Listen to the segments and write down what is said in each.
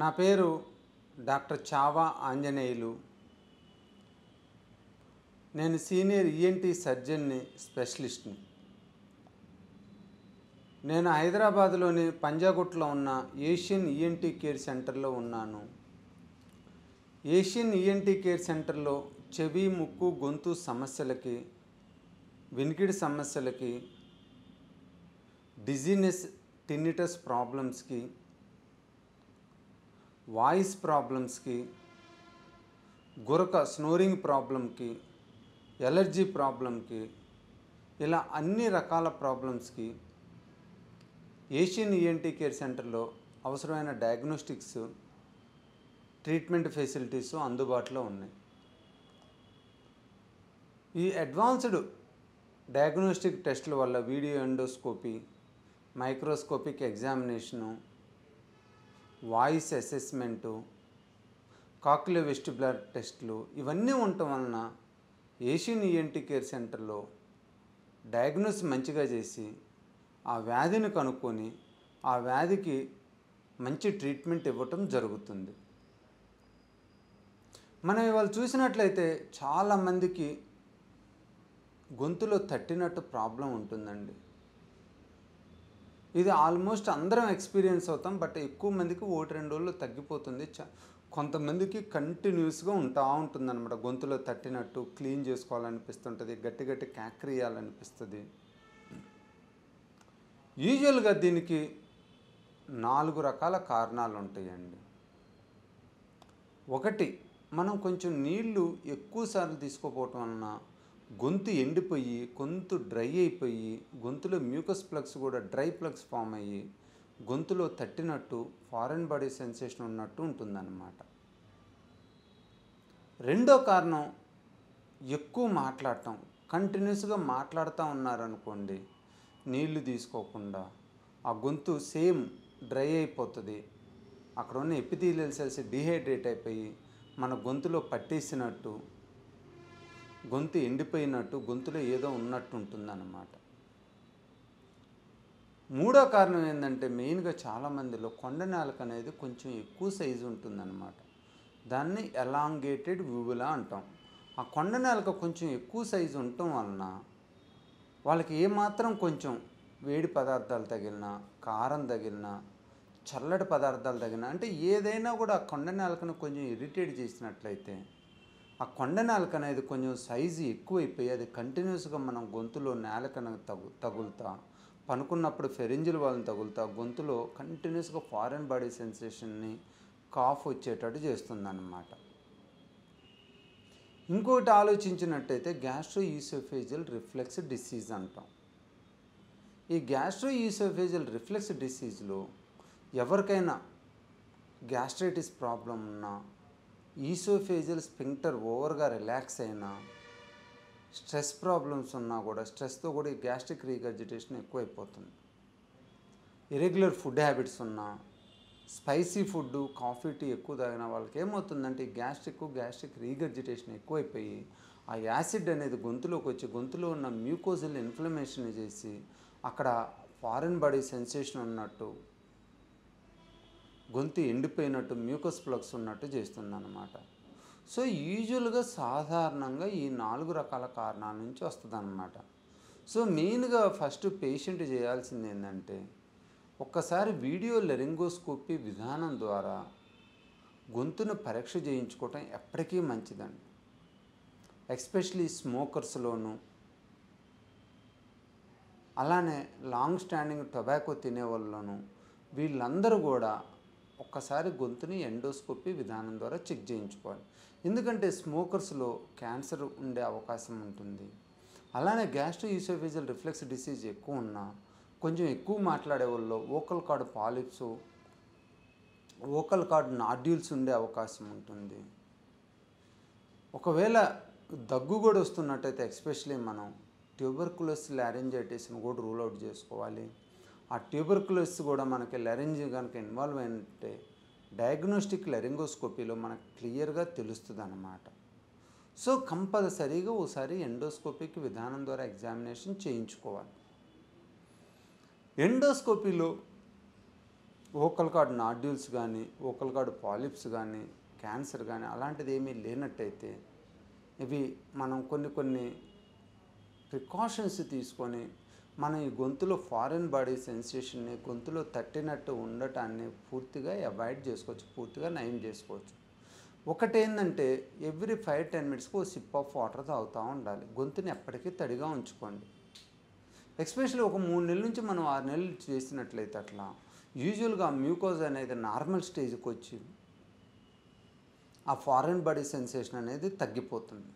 నా పేరు డాక్టర్ చావా ఆంజనేయులు నేను సీనియర్ ఈఎన్టీ e సర్జన్ని స్పెషలిస్ట్ని నేను హైదరాబాద్లోని పంజాగుట్లో ఉన్న ఏషియన్ ఈఎన్టీ e కేర్ సెంటర్లో ఉన్నాను ఏషియన్ ఈఎన్టీ e కేర్ సెంటర్లో చెవి ముక్కు గొంతు సమస్యలకి వినికిడి సమస్యలకి డిజీనెస్ టిన్నిటస్ ప్రాబ్లమ్స్కి వాయిస్ ప్రాబ్లమ్స్కి గురక స్నోరింగ్ ప్రాబ్లంకి ఎలర్జీ ప్రాబ్లంకి ఇలా అన్ని రకాల ప్రాబ్లమ్స్కి ఏషియన్ ఈఎన్టీ e కేర్ సెంటర్లో అవసరమైన డయాగ్నోస్టిక్స్ ట్రీట్మెంట్ ఫెసిలిటీస్ అందుబాటులో ఉన్నాయి ఈ అడ్వాన్స్డ్ డయాగ్నోస్టిక్ టెస్టుల వల్ల video endoscopy microscopic examination voice assessment cochleo vestibular టెస్ట్లు ఇవన్నీ ఉండటం వలన ఏషియన్ ఈఎన్టీ కేర్ సెంటర్లో డయాగ్నోస్ మంచిగా చేసి ఆ వ్యాధిని కనుక్కొని ఆ వ్యాధికి మంచి ట్రీట్మెంట్ ఇవ్వటం జరుగుతుంది మనం ఇవాళ చూసినట్లయితే చాలామందికి గొంతులో తట్టినట్టు ప్రాబ్లం ఉంటుందండి ఇది ఆల్మోస్ట్ అందరం ఎక్స్పీరియన్స్ అవుతాం బట్ ఎక్కువ మందికి ఒకటి రెండు రోజులు తగ్గిపోతుంది కొంతమందికి కంటిన్యూస్గా ఉంటా ఉంటుంది అనమాట గొంతులో తట్టినట్టు క్లీన్ చేసుకోవాలనిపిస్తుంటుంది గట్టి గట్టి క్యాక్రియాలనిపిస్తుంది యూజువల్గా దీనికి నాలుగు రకాల కారణాలు ఉంటాయండి ఒకటి మనం కొంచెం నీళ్లు ఎక్కువసార్లు తీసుకోపోవటం వలన గొంతు ఎండిపోయి గొంతు డ్రై అయిపోయి గొంతులో మ్యూకస్ ప్లగ్స్ కూడా డ్రై ప్లగ్స్ ఫామ్ అయ్యి గొంతులో తట్టినట్టు ఫారెన్ బాడీ సెన్సేషన్ ఉన్నట్టు ఉంటుందన్నమాట రెండో కారణం ఎక్కువ మాట్లాడటం కంటిన్యూస్గా మాట్లాడుతూ ఉన్నారనుకోండి నీళ్లు తీసుకోకుండా ఆ గొంతు సేమ్ డ్రై అయిపోతుంది అక్కడ ఉన్న ఎపిథీలియల్ సెల్స్ డిహైడ్రేట్ అయిపోయి మన గొంతులో పట్టేసినట్టు గొంతు ఎండిపోయినట్టు గొంతులో ఏదో ఉన్నట్టు ఉంటుందన్నమాట మూడో కారణం ఏంటంటే మెయిన్గా చాలామందిలో కొండ నేలకు అనేది కొంచెం ఎక్కువ సైజు ఉంటుందన్నమాట దాన్ని ఎలాంగేటెడ్ వ్యూవులా అంటాం ఆ కొండ నేలకు కొంచెం ఎక్కువ సైజు ఉండటం వలన వాళ్ళకి ఏమాత్రం కొంచెం వేడి పదార్థాలు తగిలినా కారం తగిలినా చల్లటి పదార్థాలు తగిలినా అంటే ఏదైనా కూడా కొండ నేలకను కొంచెం ఇరిటేట్ చేసినట్లయితే ఆ కొండ నాలుక అనేది కొంచెం సైజు ఎక్కువైపోయి అది కంటిన్యూస్గా మనం గొంతులో నేలకన తగు తగులుతా పనుకున్నప్పుడు ఫెరింజిల్ వాళ్ళని తగులుతా గొంతులో కంటిన్యూస్గా ఫారెన్ బాడీ సెన్సేషన్ని కాఫ్ వచ్చేటట్టు చేస్తుందన్నమాట ఇంకొకటి ఆలోచించినట్టయితే గ్యాస్ట్రో ఈసోఫేజియల్ రిఫ్లెక్స్ డిసీజ్ అంటాం ఈ గ్యాస్ట్రో ఈసోఫేజియల్ రిఫ్లెక్స్ డిసీజ్లో ఎవరికైనా గ్యాస్ట్రైటిస్ ప్రాబ్లం ఉన్నా ఈసోఫేజియల్ స్పింక్టర్ ఓవర్గా రిలాక్స్ అయినా స్ట్రెస్ ప్రాబ్లమ్స్ ఉన్నా కూడా స్ట్రెస్తో కూడా ఈ గ్యాస్ట్రిక్ రీగర్జిటేషన్ ఎక్కువైపోతుంది ఇరెగ్యులర్ ఫుడ్ హ్యాబిట్స్ ఉన్నా స్పైసీ ఫుడ్ కాఫీ టీ ఎక్కువ తాగిన వాళ్ళకి ఏమవుతుందంటే ఈ గ్యాస్ట్రిక్ గ్యాస్ట్రిక్ రీగర్జిటేషన్ ఎక్కువైపోయి ఆ యాసిడ్ అనేది గొంతులోకి వచ్చి గొంతులో ఉన్న మ్యూకోజల్ని ఇన్ఫ్లమేషన్ చేసి అక్కడ ఫారిన్ బాడీ సెన్సేషన్ ఉన్నట్టు గొంతు ఎండిపోయినట్టు మ్యూకస్ ప్లగ్స్ ఉన్నట్టు చేస్తుందన్నమాట సో యూజువల్గా సాధారణంగా ఈ నాలుగు రకాల కారణాల నుంచి వస్తుందన్నమాట సో మెయిన్గా ఫస్ట్ పేషెంట్ చేయాల్సింది ఏంటంటే ఒక్కసారి వీడియో లెరింగోస్కోపీ విధానం ద్వారా గొంతును పరీక్ష చేయించుకోవటం ఎప్పటికీ మంచిదండి ఎస్పెషలీ స్మోకర్స్లోనూ అలానే లాంగ్ స్టాండింగ్ టొబాకో తినే వాళ్ళలోనూ వీళ్ళందరూ కూడా ఒక్కసారి గొంతుని ఎండోస్కోపీ విధానం ద్వారా చెక్ చేయించుకోవాలి ఎందుకంటే స్మోకర్స్లో క్యాన్సర్ ఉండే అవకాశం ఉంటుంది అలానే గ్యాస్ట్రో ఈసోఫేజల్ రిఫ్లెక్స్ డిసీజ్ ఎక్కువ ఉన్నా కొంచెం ఎక్కువ మాట్లాడే వాళ్ళు vocal cord polyps vocal cord nodules ఉండే అవకాశం ఉంటుంది ఒకవేళ దగ్గు కూడా వస్తున్నట్టయితే ఎక్స్పెషలీ మనం ట్యూబర్కులస్ లారెంజైటిస్ని కూడా రూల్ అవుట్ చేసుకోవాలి ఆ ట్యూబర్కులోస్ కూడా మనకి లెరింజ్ కనుక ఇన్వాల్వ్ అంటే డయాగ్నోస్టిక్ లెరింగోస్కోపీలో మనకు క్లియర్గా తెలుస్తుంది అన్నమాట సో కంపల్సరీగా ఓసారి ఎండోస్కోపిక్ విధానం ద్వారా ఎగ్జామినేషన్ చేయించుకోవాలి ఎండోస్కోపీలో ఓకల్ కార్డ్ నాడ్యూల్స్ కానీ ఓకల్ కార్డ్ పాలిప్స్ కానీ క్యాన్సర్ కానీ అలాంటిది ఏమీ లేనట్టయితే ఇవి మనం కొన్ని కొన్ని ప్రికాషన్స్ తీసుకొని మన ఈ గొంతులో ఫారెన్ బాడీ సెన్సేషన్ని గొంతులో తట్టినట్టు ఉండటాన్ని పూర్తిగా అవాయిడ్ చేసుకోవచ్చు పూర్తిగా నయం చేసుకోవచ్చు ఒకటేందంటే ఎవ్రీ ఫైవ్ టెన్ మినిట్స్కి ఓ సిప్ ఆఫ్ వాటర్ తాగుతూ ఉండాలి గొంతుని ఎప్పటికీ తడిగా ఉంచుకోండి ఎక్స్పెషల్లీ ఒక మూడు నెలల నుంచి మనం ఆరు నెలలు చేసినట్లయితే అట్లా యూజువల్గా మ్యూకోజ్ అనేది నార్మల్ స్టేజ్కి వచ్చి ఆ ఫారెన్ బాడీ సెన్సేషన్ అనేది తగ్గిపోతుంది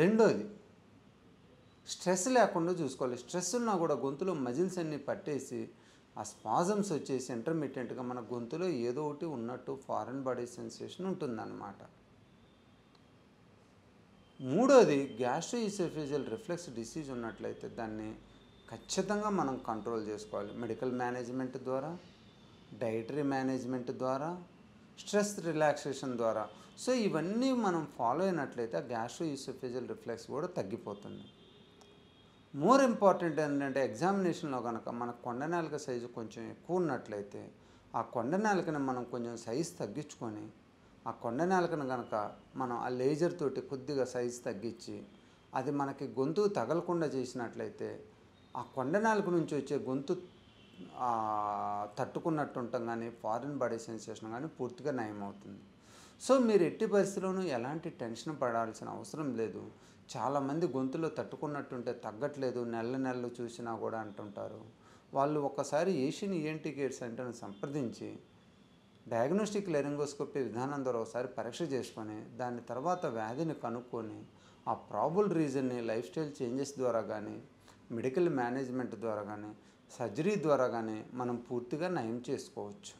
రెండోది స్ట్రెస్ లేకుండా చూసుకోవాలి స్ట్రెస్ ఉన్నా కూడా గొంతులో మజిల్స్ అన్నీ పట్టేసి ఆ స్పాజమ్స్ వచ్చేసి ఇంటర్మీడియట్గా మన గొంతులో ఏదో ఒకటి ఉన్నట్టు ఫారెన్ బాడీ సెన్సేషన్ ఉంటుందన్నమాట మూడోది గ్యాస్ట్రో రిఫ్లెక్స్ డిసీజ్ ఉన్నట్లయితే దాన్ని ఖచ్చితంగా మనం కంట్రోల్ చేసుకోవాలి మెడికల్ మేనేజ్మెంట్ ద్వారా డైటరీ మేనేజ్మెంట్ ద్వారా స్ట్రెస్ రిలాక్సేషన్ ద్వారా సో ఇవన్నీ మనం ఫాలో అయినట్లయితే గ్యాస్ట్రో ఈసోఫేజియల్ రిఫ్లెక్స్ కూడా తగ్గిపోతుంది మోర్ ఇంపార్టెంట్ ఏంటంటే ఎగ్జామినేషన్లో కనుక మన కొండ నాలుక సైజు కొంచెం ఎక్కువ ఉన్నట్లయితే ఆ కొండ నాలుకని మనం కొంచెం సైజు తగ్గించుకొని ఆ కొండ కనుక మనం ఆ లేజర్ తోటి కొద్దిగా సైజు తగ్గించి అది మనకి గొంతు తగలకుండా చేసినట్లయితే ఆ కొండ నాలుక నుంచి వచ్చే గొంతు తట్టుకున్నట్టు ఉంటాం కానీ ఫారిన్ బాడీ సెన్సేషన్ కానీ పూర్తిగా నయం అవుతుంది సో మీరు ఎట్టి పరిస్థితిలోనూ ఎలాంటి టెన్షన్ పడాల్సిన అవసరం లేదు చాలామంది గొంతులో తట్టుకున్నట్టుంటే తగ్గట్లేదు నెల నెలలు చూసినా కూడా అంటుంటారు వాళ్ళు ఒక్కసారి ఏషియన్ ఈఎన్టీ కేర్ సెంటర్ని సంప్రదించి డయాగ్నోస్టిక్ లెరింగోస్కోపీ విధానం ద్వారా ఒకసారి పరీక్ష చేసుకొని దాని తర్వాత వ్యాధిని కనుక్కొని ఆ ప్రాబుల్ రీజన్ని లైఫ్ స్టైల్ చేంజెస్ ద్వారా కానీ మెడికల్ మేనేజ్మెంట్ ద్వారా కానీ సర్జరీ ద్వారా కానీ మనం పూర్తిగా నయం చేసుకోవచ్చు